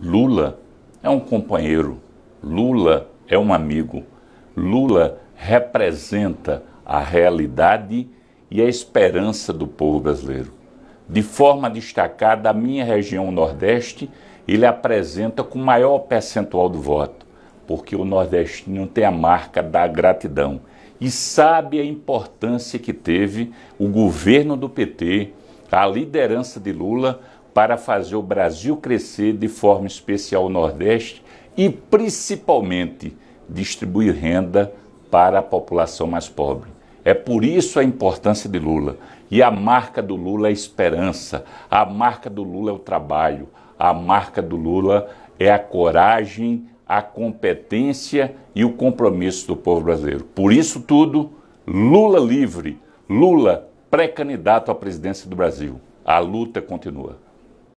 Lula é um companheiro, Lula é um amigo, Lula representa a realidade e a esperança do povo brasileiro. De forma destacada, a minha região Nordeste ele apresenta com maior percentual do voto, porque o nordestino tem a marca da gratidão e sabe a importância que teve o governo do PT, a liderança de Lula para fazer o Brasil crescer de forma especial o Nordeste e principalmente distribuir renda para a população mais pobre. É por isso a importância de Lula. E a marca do Lula é a esperança, a marca do Lula é o trabalho, a marca do Lula é a coragem, a competência e o compromisso do povo brasileiro. Por isso tudo, Lula livre, Lula pré-candidato à presidência do Brasil. A luta continua.